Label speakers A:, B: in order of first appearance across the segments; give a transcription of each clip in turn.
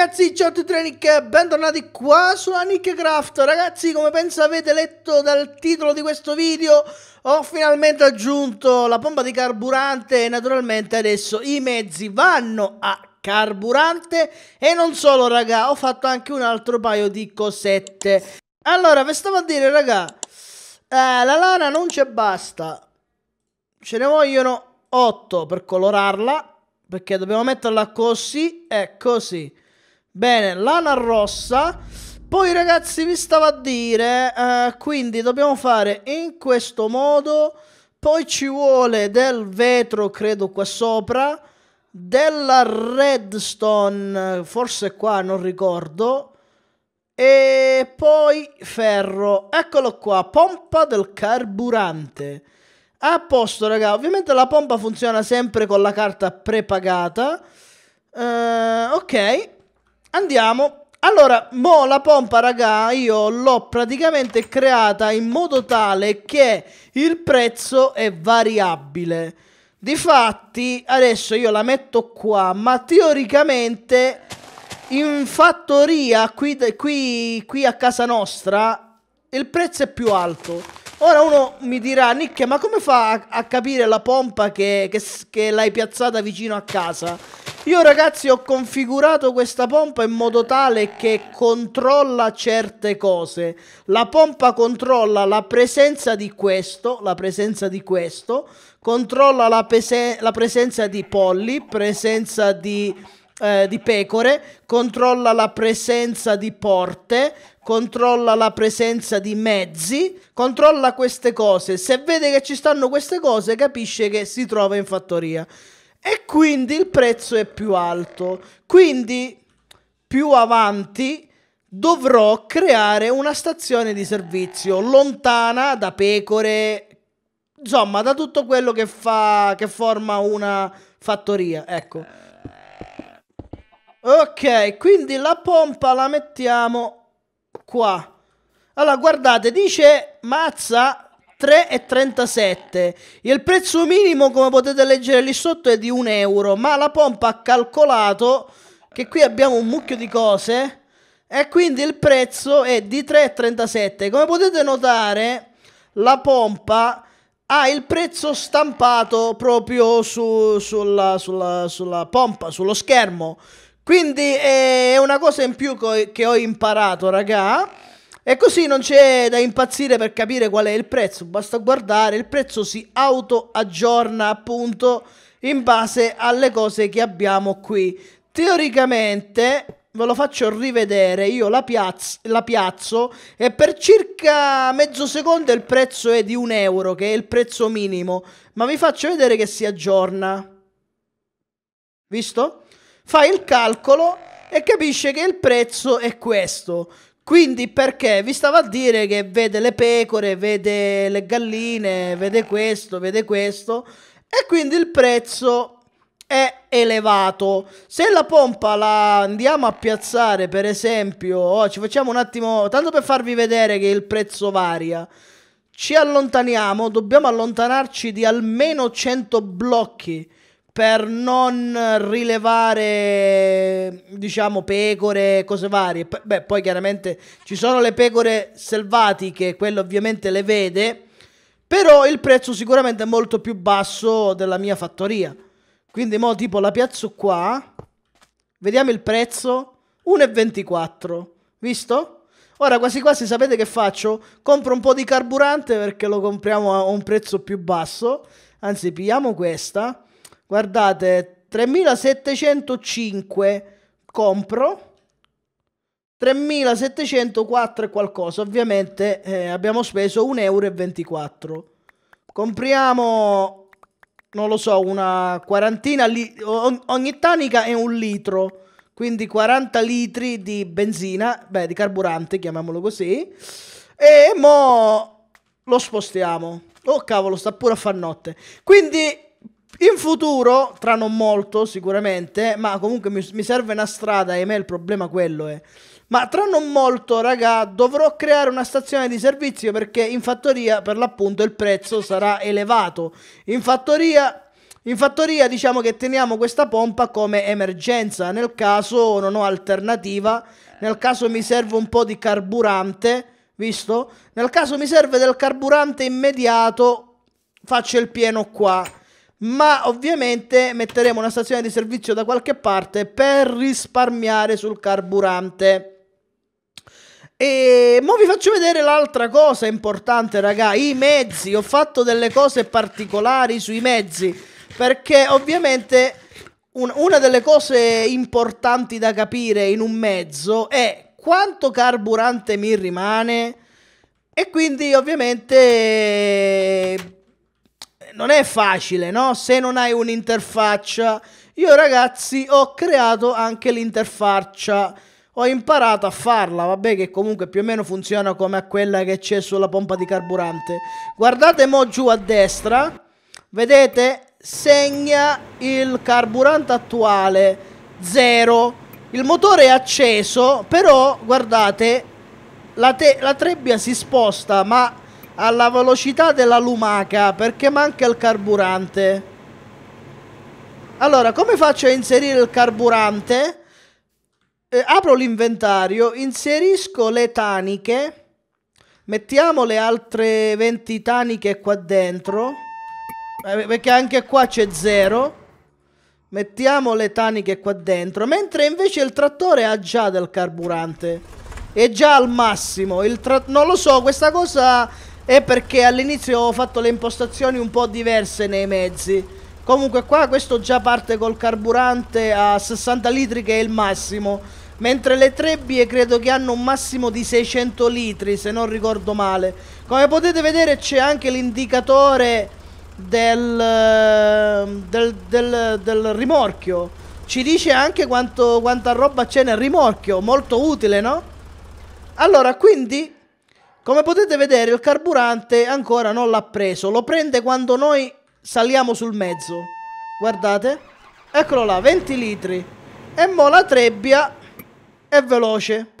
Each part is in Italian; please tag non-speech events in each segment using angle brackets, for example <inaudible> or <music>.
A: ragazzi, ciao a tutti Nick, bentornati qua su Nick Craft. Ragazzi, come penso avete letto dal titolo di questo video, ho finalmente aggiunto la bomba di carburante e naturalmente adesso i mezzi vanno a carburante e non solo, raga, ho fatto anche un altro paio di cosette. Allora, vi stavo a dire, raga, eh, la lana non c'è basta. Ce ne vogliono 8 per colorarla perché dobbiamo metterla così e così. Bene, lana rossa. Poi ragazzi vi stavo a dire, eh, quindi dobbiamo fare in questo modo, poi ci vuole del vetro credo qua sopra, della redstone, forse qua non ricordo, e poi ferro, eccolo qua, pompa del carburante. A posto ragazzi, ovviamente la pompa funziona sempre con la carta prepagata, eh, ok. Andiamo. Allora, mo la pompa, raga, io l'ho praticamente creata in modo tale che il prezzo è variabile. Difatti, adesso io la metto qua, ma teoricamente in fattoria, qui, qui, qui a casa nostra, il prezzo è più alto. Ora uno mi dirà, Nicchia, ma come fa a, a capire la pompa che, che, che l'hai piazzata vicino a casa? Io ragazzi ho configurato questa pompa in modo tale che controlla certe cose. La pompa controlla la presenza di questo, la presenza di questo, controlla la, la presenza di polli, presenza di eh, di pecore, controlla la presenza di porte, controlla la presenza di mezzi, controlla queste cose. Se vede che ci stanno queste cose, capisce che si trova in fattoria. E quindi il prezzo è più alto. Quindi più avanti dovrò creare una stazione di servizio lontana da pecore, insomma da tutto quello che fa che forma una fattoria, ecco. Ok, quindi la pompa la mettiamo qua. Allora, guardate, dice mazza 3,37. Il prezzo minimo, come potete leggere lì sotto, è di 1 euro, ma la pompa ha calcolato che qui abbiamo un mucchio di cose e quindi il prezzo è di 3,37. Come potete notare, la pompa ha il prezzo stampato proprio su, sulla, sulla, sulla pompa, sullo schermo. Quindi eh, è una cosa in più che ho imparato, raga. E così non c'è da impazzire per capire qual è il prezzo, basta guardare, il prezzo si auto-aggiorna appunto in base alle cose che abbiamo qui. Teoricamente, ve lo faccio rivedere, io la, piazz la piazzo e per circa mezzo secondo il prezzo è di un euro, che è il prezzo minimo, ma vi faccio vedere che si aggiorna. Visto? fa il calcolo e capisce che il prezzo è questo. Quindi perché vi stavo a dire che vede le pecore, vede le galline, vede questo, vede questo e quindi il prezzo è elevato. Se la pompa la andiamo a piazzare, per esempio, oh, ci facciamo un attimo, tanto per farvi vedere che il prezzo varia. Ci allontaniamo, dobbiamo allontanarci di almeno 100 blocchi per non rilevare, diciamo, pecore, e cose varie. P beh, poi chiaramente ci sono le pecore selvatiche, quello ovviamente le vede, però il prezzo sicuramente è molto più basso della mia fattoria. Quindi mo tipo la piazzo qua, vediamo il prezzo, 1,24, visto? Ora quasi quasi sapete che faccio? Compro un po' di carburante perché lo compriamo a un prezzo più basso, anzi pigliamo questa Guardate, 3705 compro. 3704 e qualcosa. Ovviamente eh, abbiamo speso 1,24 euro. Compriamo, non lo so, una quarantina. ogni tanica è un litro. Quindi 40 litri di benzina, beh, di carburante, chiamiamolo così. E mo lo spostiamo. Oh cavolo, sta pure a far notte. Quindi in futuro, tra non molto sicuramente, ma comunque mi, mi serve una strada e me il problema quello è. Ma tra non molto, raga, dovrò creare una stazione di servizio perché in fattoria per l'appunto il prezzo sarà elevato. In fattoria in fattoria diciamo che teniamo questa pompa come emergenza, nel caso non ho alternativa, nel caso mi serve un po' di carburante, visto? Nel caso mi serve del carburante immediato, faccio il pieno qua ma ovviamente metteremo una stazione di servizio da qualche parte per risparmiare sul carburante. E mo vi faccio vedere l'altra cosa importante, raga, i mezzi. Ho fatto delle cose particolari sui mezzi, perché ovviamente un, una delle cose importanti da capire in un mezzo è quanto carburante mi rimane e quindi ovviamente non è facile, no? Se non hai un'interfaccia, io ragazzi ho creato anche l'interfaccia. Ho imparato a farla, vabbè che comunque più o meno funziona come quella che c'è sulla pompa di carburante. Guardate mo giù a destra, vedete? Segna il carburante attuale, Zero. Il motore è acceso, però guardate, la, la trebbia si sposta, ma alla velocità della lumaca perché manca il carburante. Allora, come faccio a inserire il carburante? Eh, apro l'inventario, inserisco le taniche, mettiamo le altre 20 taniche qua dentro, eh, perché anche qua c'è zero. Mettiamo le taniche qua dentro, mentre invece il trattore ha già del carburante. È già al massimo, non lo so, questa cosa è perché all'inizio ho fatto le impostazioni un po' diverse nei mezzi. Comunque qua questo già parte col carburante a 60 litri che è il massimo, mentre le trebbie credo che hanno un massimo di 600 litri se non ricordo male. Come potete vedere c'è anche l'indicatore del, del, del, del, rimorchio. Ci dice anche quanto, quanta roba c'è nel rimorchio, molto utile no? Allora quindi come potete vedere il carburante ancora non l'ha preso, lo prende quando noi saliamo sul mezzo. Guardate, eccolo là, 20 litri. E mo la trebbia è veloce.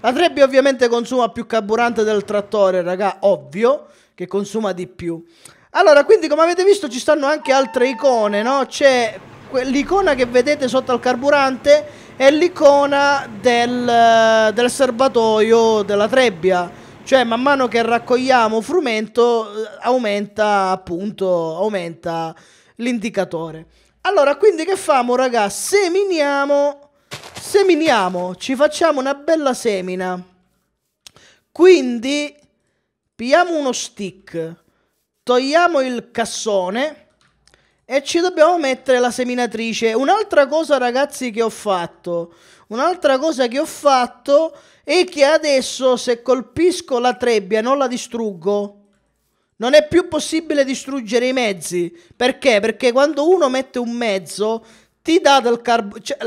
A: La trebbia ovviamente consuma più carburante del trattore, raga, ovvio che consuma di più. Allora, quindi come avete visto ci stanno anche altre icone, no? C'è l'icona che vedete sotto al carburante è l'icona del, del serbatoio della trebbia. Cioè, man mano che raccogliamo frumento, eh, aumenta appunto, aumenta l'indicatore. Allora, quindi che famo, raga? Seminiamo, seminiamo, ci facciamo una bella semina. Quindi, pigliamo uno stick, togliamo il cassone e ci dobbiamo mettere la seminatrice. Un'altra cosa, ragazzi, che ho fatto. Un'altra cosa che ho fatto è che adesso se colpisco la trebbia non la distruggo. Non è più possibile distruggere i mezzi. Perché? Perché quando uno mette un mezzo ti dà del carburante. Cioè,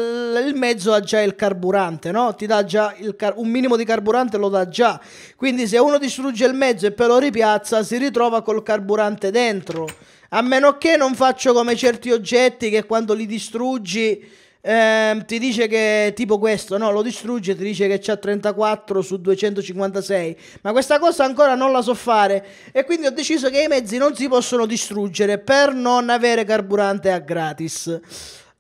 A: il mezzo ha già il carburante, no? Ti dà già un minimo di carburante, lo dà già. Quindi se uno distrugge il mezzo e poi lo ripiazza, si ritrova col carburante dentro. A meno che non faccio come certi oggetti che quando li distruggi eh, ti dice che tipo questo, no, lo distruggi e ti dice che c'ha 34 su 256, ma questa cosa ancora non la so fare e quindi ho deciso che i mezzi non si possono distruggere per non avere carburante a gratis.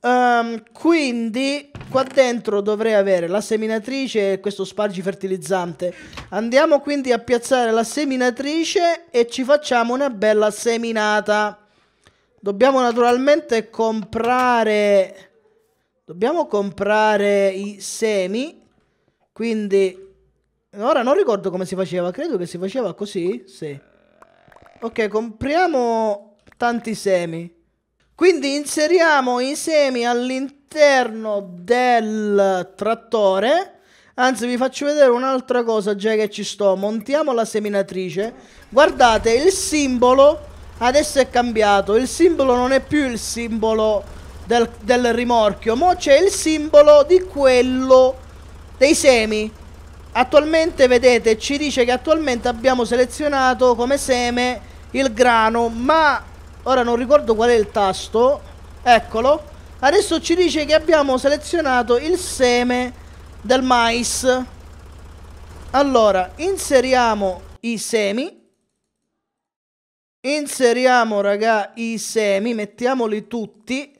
A: Um, quindi qua dentro dovrei avere la seminatrice e questo spargi fertilizzante. Andiamo quindi a piazzare la seminatrice e ci facciamo una bella seminata. Dobbiamo naturalmente comprare... Dobbiamo comprare i semi. Quindi... Ora non ricordo come si faceva. Credo che si faceva così. Sì. Ok, compriamo tanti semi. Quindi inseriamo i semi all'interno del trattore. Anzi, vi faccio vedere un'altra cosa già che ci sto. Montiamo la seminatrice. Guardate, il simbolo Adesso è cambiato. Il simbolo non è più il simbolo del, del rimorchio. Mo c'è il simbolo di quello dei semi. Attualmente, vedete, ci dice che attualmente abbiamo selezionato come seme il grano. Ma ora non ricordo qual è il tasto. Eccolo. Adesso ci dice che abbiamo selezionato il seme del mais. Allora, inseriamo i semi Inseriamo, raga, i semi, mettiamoli tutti.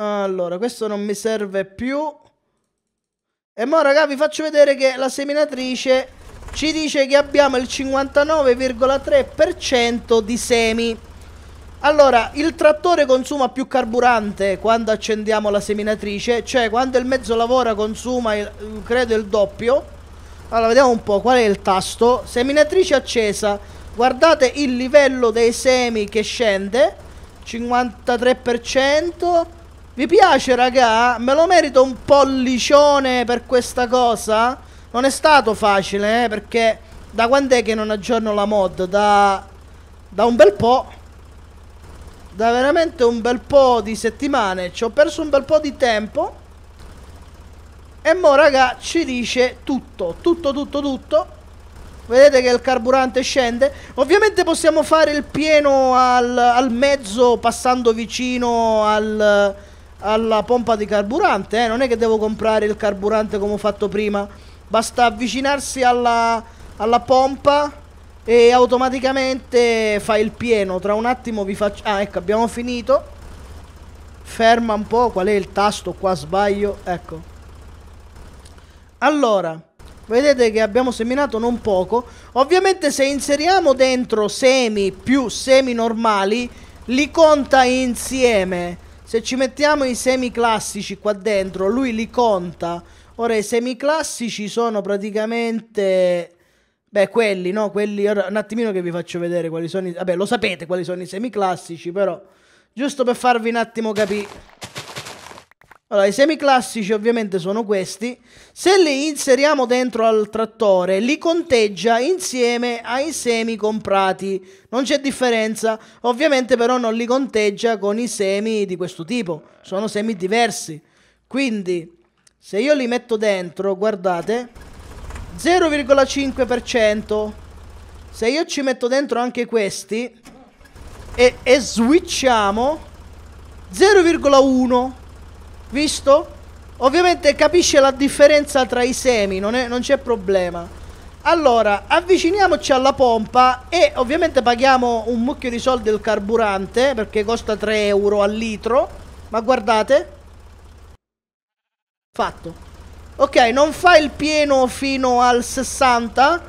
A: Allora, questo non mi serve più. E mo, raga, vi faccio vedere che la seminatrice ci dice che abbiamo il 59,3% di semi. Allora, il trattore consuma più carburante quando accendiamo la seminatrice, cioè quando il mezzo lavora consuma, il, credo, il doppio. Allora, vediamo un po' qual è il tasto. Seminatrice accesa. Guardate il livello dei semi che scende. 53%. Vi piace, raga? Me lo merito un pollicione per questa cosa? Non è stato facile, eh, perché da quando è che non aggiorno la mod? Da, da un bel po'. Da veramente un bel po' di settimane. Ci ho perso un bel po' di tempo. E mo, raga, ci dice tutto, tutto, tutto, tutto. Vedete che il carburante scende? Ovviamente possiamo fare il pieno al, al mezzo passando vicino al, alla pompa di carburante. Eh? Non è che devo comprare il carburante come ho fatto prima. Basta avvicinarsi alla, alla pompa e automaticamente fa il pieno. Tra un attimo vi faccio... Ah, ecco, abbiamo finito. Ferma un po'. Qual è il tasto? Qua sbaglio. Ecco. Allora... Vedete che abbiamo seminato non poco. Ovviamente se inseriamo dentro semi più semi normali, li conta insieme. Se ci mettiamo i semi classici qua dentro, lui li conta. Ora i semi classici sono praticamente... Beh, quelli, no? Quelli... Ora, un attimino che vi faccio vedere quali sono i... Vabbè, lo sapete quali sono i semi classici, però... Giusto per farvi un attimo capire... Allora, i semiclassici ovviamente sono questi. Se li inseriamo dentro al trattore, li conteggia insieme ai semi comprati. Non c'è differenza. Ovviamente però non li conteggia con i semi di questo tipo. Sono semi diversi. Quindi, se io li metto dentro, guardate, 0,5%. Se io ci metto dentro anche questi e, e switchiamo, 0,1%. Visto? Ovviamente capisce la differenza tra i semi, non, è, non c'è problema. Allora, avviciniamoci alla pompa e ovviamente paghiamo un mucchio di soldi il carburante perché costa 3 euro al litro. Ma guardate. Fatto. Ok, non fa il pieno fino al 60,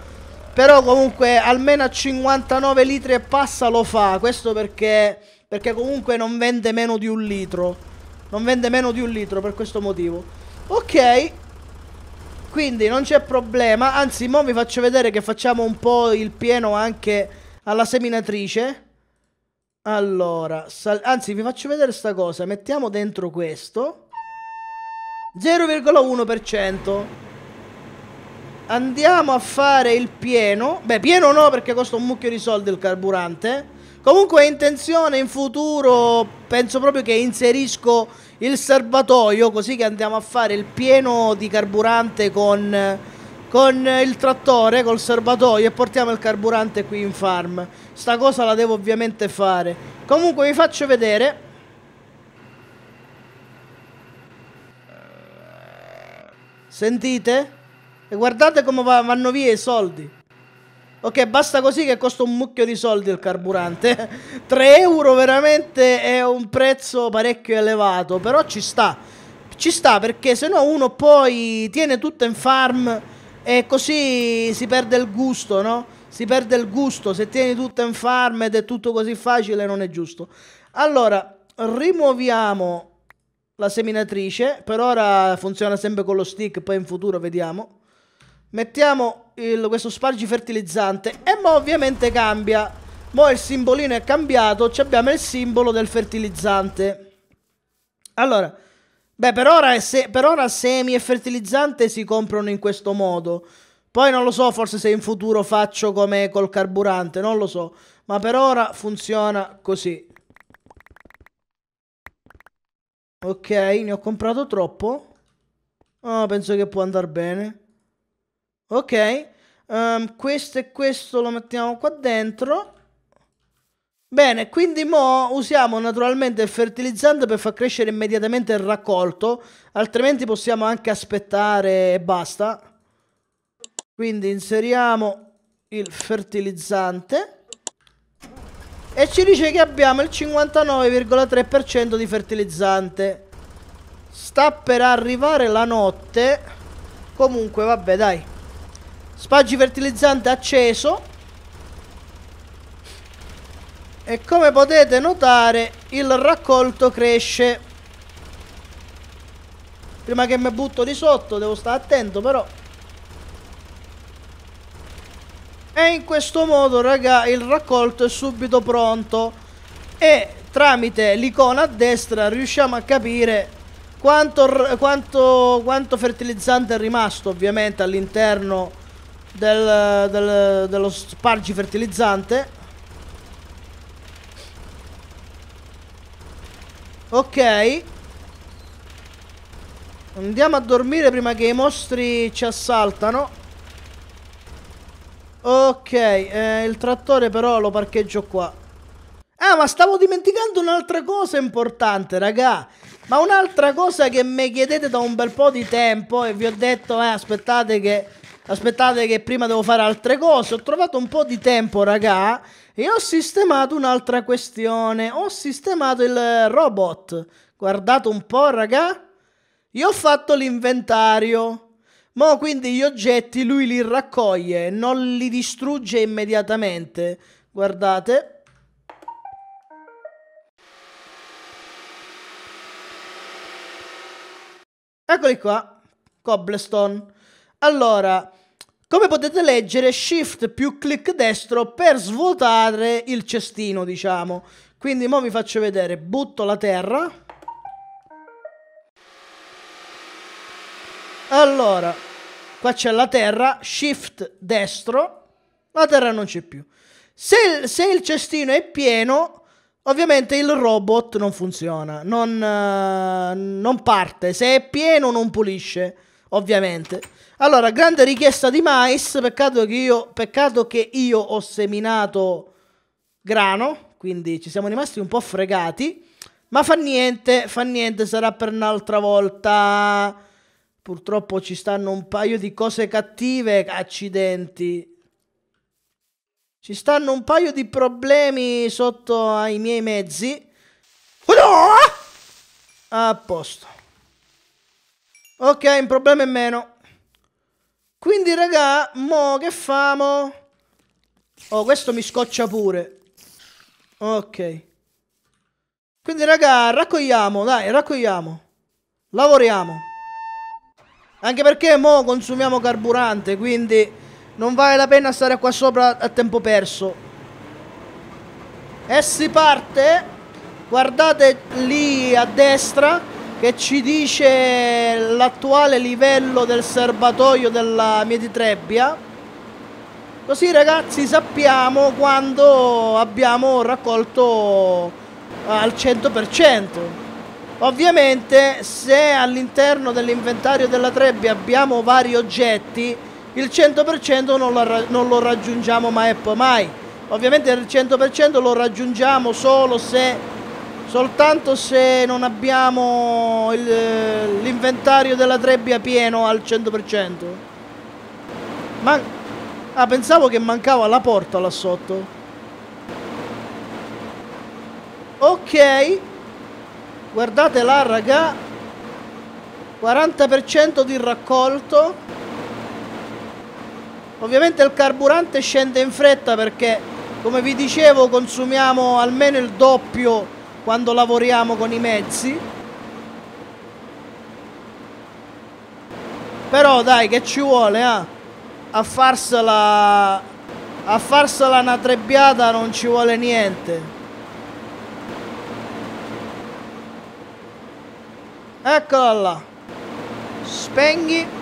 A: però comunque almeno a 59 litri e passa lo fa. Questo perché, perché comunque non vende meno di un litro. Non vende meno di un litro per questo motivo. Ok. Quindi non c'è problema. Anzi, mo vi faccio vedere che facciamo un po' il pieno anche alla seminatrice. Allora, anzi, vi faccio vedere sta cosa. Mettiamo dentro questo. 0,1%. Andiamo a fare il pieno. Beh, pieno no perché costa un mucchio di soldi il carburante. Comunque intenzione in futuro penso proprio che inserisco il serbatoio così che andiamo a fare il pieno di carburante con, con il trattore, col serbatoio e portiamo il carburante qui in farm. Sta cosa la devo ovviamente fare. Comunque vi faccio vedere. Sentite? E guardate come vanno via i soldi. Ok, basta così che costa un mucchio di soldi il carburante. 3 <laughs> euro veramente è un prezzo parecchio elevato, però ci sta. Ci sta perché sennò uno poi tiene tutto in farm e così si perde il gusto, no? Si perde il gusto, se tieni tutto in farm ed è tutto così facile non è giusto. Allora, rimuoviamo la seminatrice, per ora funziona sempre con lo stick, poi in futuro vediamo. Mettiamo il, questo fertilizzante e mo ovviamente cambia. Mo il simbolino è cambiato, ci abbiamo il simbolo del fertilizzante. Allora, beh per ora, se, per ora semi e fertilizzante si comprano in questo modo. Poi non lo so, forse se in futuro faccio come col carburante, non lo so. Ma per ora funziona così. Ok, ne ho comprato troppo. Oh, penso che può andare bene. Ok. Um, questo e questo lo mettiamo qua dentro. Bene, quindi mo usiamo naturalmente il fertilizzante per far crescere immediatamente il raccolto, altrimenti possiamo anche aspettare e basta. Quindi inseriamo il fertilizzante e ci dice che abbiamo il 59,3% di fertilizzante. Sta per arrivare la notte. Comunque vabbè, dai. Spaggi fertilizzante acceso. E come potete notare il raccolto cresce. Prima che mi butto di sotto devo stare attento però. E in questo modo raga il raccolto è subito pronto. E tramite l'icona a destra riusciamo a capire quanto, quanto, quanto fertilizzante è rimasto ovviamente all'interno del, del, dello spargi fertilizzante Ok Andiamo a dormire prima che i mostri ci assaltano Ok eh, Il trattore però lo parcheggio qua Ah ma stavo dimenticando un'altra cosa importante raga Ma un'altra cosa che mi chiedete da un bel po' di tempo E vi ho detto eh, aspettate che Aspettate che prima devo fare altre cose. Ho trovato un po' di tempo, raga. E ho sistemato un'altra questione. Ho sistemato il robot. Guardate un po', raga. Io ho fatto l'inventario. Mo quindi gli oggetti lui li raccoglie, non li distrugge immediatamente. Guardate. Eccoli qua, cobblestone. Allora, come potete leggere, shift più clic destro per svuotare il cestino, diciamo. Quindi ora vi faccio vedere, butto la terra. Allora, qua c'è la terra, shift destro, la terra non c'è più. Se, se, il cestino è pieno, ovviamente il robot non funziona, non, uh, non parte. Se è pieno non pulisce, ovviamente. Allora, grande richiesta di mais, peccato che io, peccato che io ho seminato grano, quindi ci siamo rimasti un po' fregati, ma fa niente, fa niente, sarà per un'altra volta. Purtroppo ci stanno un paio di cose cattive, accidenti. Ci stanno un paio di problemi sotto ai miei mezzi. A posto. Ok, un problema in meno. Quindi, raga, mo che famo? Oh, questo mi scoccia pure. Ok. Quindi, raga, raccogliamo, dai, raccogliamo. Lavoriamo. Anche perché mo consumiamo carburante, quindi non vale la pena stare qua sopra a tempo perso. E si parte. Guardate lì a destra che ci dice l'attuale livello del serbatoio della mietitrebbia così ragazzi sappiamo quando abbiamo raccolto eh, al 100% ovviamente se all'interno dell'inventario della trebbia abbiamo vari oggetti il 100% non lo, non lo raggiungiamo mai e poi mai ovviamente il 100% lo raggiungiamo solo se soltanto se non abbiamo l'inventario della trebbia pieno al 100%. Ma... Ah, pensavo che mancava la porta là sotto. Ok. Guardate là, raga. 40% di raccolto. Ovviamente il carburante scende in fretta perché, come vi dicevo, consumiamo almeno il doppio quando lavoriamo con i mezzi. Però dai che ci vuole eh? a farsela a farsela una trebbiata non ci vuole niente. Eccola là. Spenghi.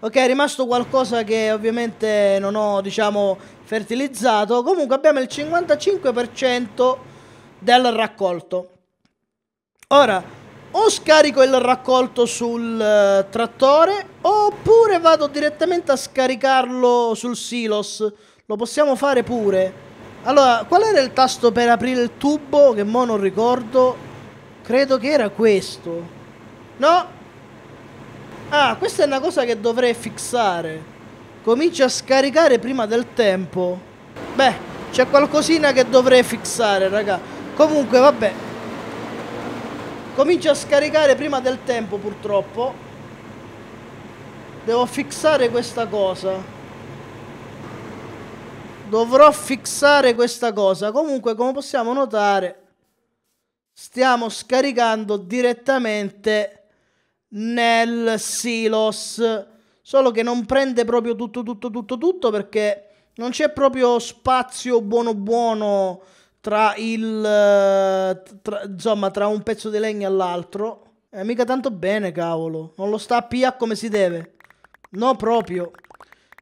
A: Ok, è rimasto qualcosa che ovviamente non ho, diciamo, fertilizzato. Comunque abbiamo il 55% del raccolto. Ora, o scarico il raccolto sul uh, trattore oppure vado direttamente a scaricarlo sul silos. Lo possiamo fare pure. Allora, qual era il tasto per aprire il tubo? Che mo non ricordo. Credo che era questo. No? Ah, questa è una cosa che dovrei fissare comincia a scaricare prima del tempo. Beh, c'è qualcosina che dovrei fissare, raga. Comunque, vabbè. Comincia a scaricare prima del tempo, purtroppo. Devo fissare questa cosa. Dovrò fissare questa cosa. Comunque, come possiamo notare, stiamo scaricando direttamente nel silos Solo che non prende proprio tutto, tutto, tutto, tutto perché non c'è proprio spazio buono buono tra il... Eh, tra, insomma, tra un pezzo di legno e l'altro Eh, mica tanto bene, cavolo. Non lo sta a PA come si deve. No, proprio.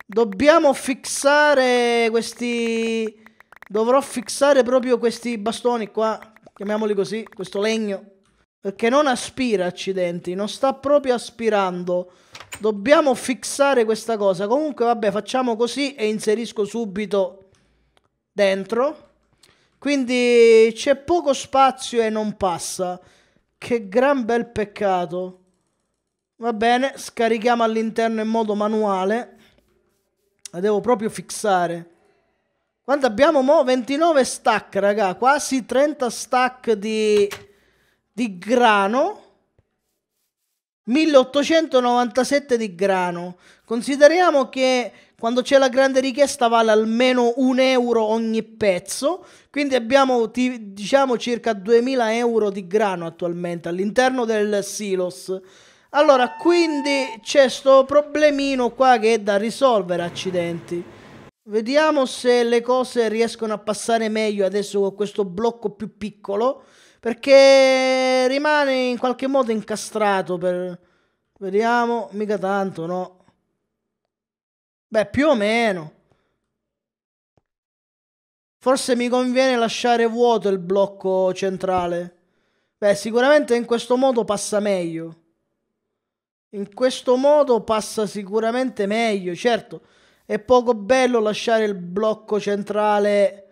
A: Dobbiamo fissare questi... Dovrò fissare proprio questi bastoni qua. Chiamiamoli così, questo legno. Perché non aspira, accidenti. Non sta proprio aspirando. Dobbiamo fissare questa cosa. Comunque, vabbè, facciamo così e inserisco subito dentro. Quindi c'è poco spazio e non passa. Che gran bel peccato. Va bene, scarichiamo all'interno in modo manuale. La devo proprio fissare. Quanto abbiamo mo? 29 stack, raga. Quasi 30 stack di di grano 1897 di grano. Consideriamo che quando c'è la grande richiesta vale almeno un euro ogni pezzo, quindi abbiamo diciamo circa 2000 euro di grano attualmente all'interno del silos. Allora, quindi c'è questo problemino qua che è da risolvere, accidenti. Vediamo se le cose riescono a passare meglio adesso con questo blocco più piccolo. Perché rimane in qualche modo incastrato per... Vediamo, mica tanto, no? Beh, più o meno. Forse mi conviene lasciare vuoto il blocco centrale. Beh, sicuramente in questo modo passa meglio. In questo modo passa sicuramente meglio, certo. È poco bello lasciare il blocco centrale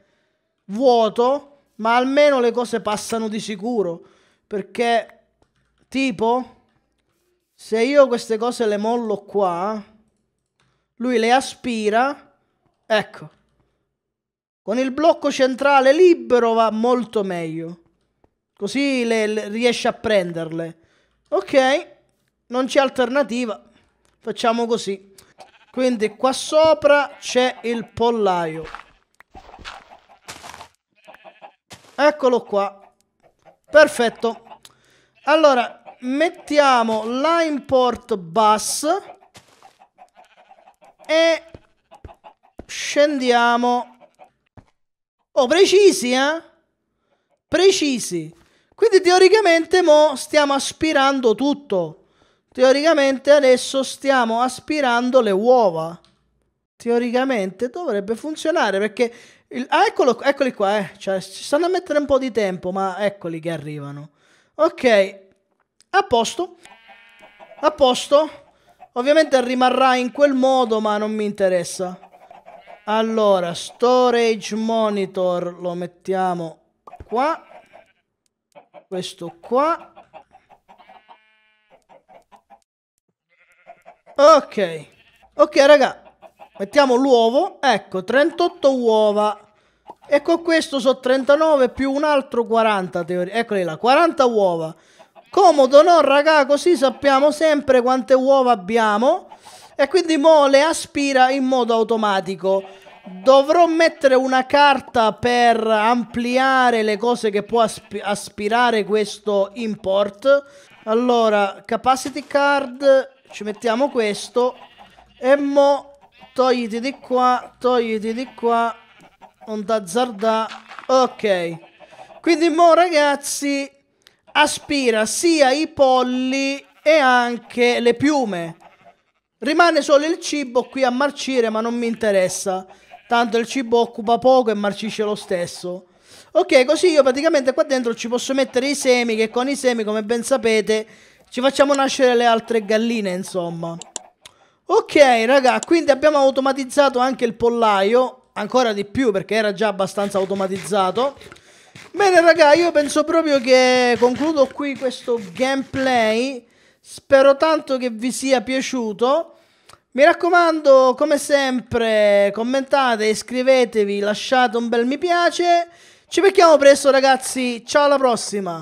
A: vuoto, ma almeno le cose passano di sicuro, perché tipo se io queste cose le mollo qua, lui le aspira, ecco, con il blocco centrale libero va molto meglio, così le, le riesce a prenderle. Ok, non c'è alternativa, facciamo così. Quindi qua sopra c'è il pollaio. Eccolo qua. Perfetto. Allora, mettiamo la import bus e scendiamo. Oh, precisi, eh? Precisi. Quindi teoricamente mo stiamo aspirando tutto. Teoricamente adesso stiamo aspirando le uova. Teoricamente dovrebbe funzionare perché il, ah, eccolo, eccoli qua, eh. Cioè, ci stanno a mettere un po' di tempo, ma eccoli che arrivano. Ok, a posto. A posto. Ovviamente rimarrà in quel modo, ma non mi interessa. Allora, storage monitor lo mettiamo qua. Questo qua. Ok. Ok, raga. Mettiamo l'uovo, ecco, 38 uova. E con questo sono 39 più un altro 40, teoria. Eccole là, 40 uova. Comodo, no, raga? Così sappiamo sempre quante uova abbiamo. E quindi mo le aspira in modo automatico. Dovrò mettere una carta per ampliare le cose che può asp aspirare questo import. Allora, capacity card, ci mettiamo questo. E mo Togliti di qua, togliti di qua. Non t'azzardà. Ok. Quindi mo ragazzi aspira sia i polli e anche le piume. Rimane solo il cibo qui a marcire ma non mi interessa. Tanto il cibo occupa poco e marcisce lo stesso. Ok, così io praticamente qua dentro ci posso mettere i semi che con i semi come ben sapete ci facciamo nascere le altre galline insomma. Ok, raga, quindi abbiamo automatizzato anche il pollaio, ancora di più perché era già abbastanza automatizzato. Bene, raga, io penso proprio che concludo qui questo gameplay. Spero tanto che vi sia piaciuto. Mi raccomando, come sempre, commentate, iscrivetevi, lasciate un bel mi piace. Ci becchiamo presto, ragazzi. Ciao alla prossima.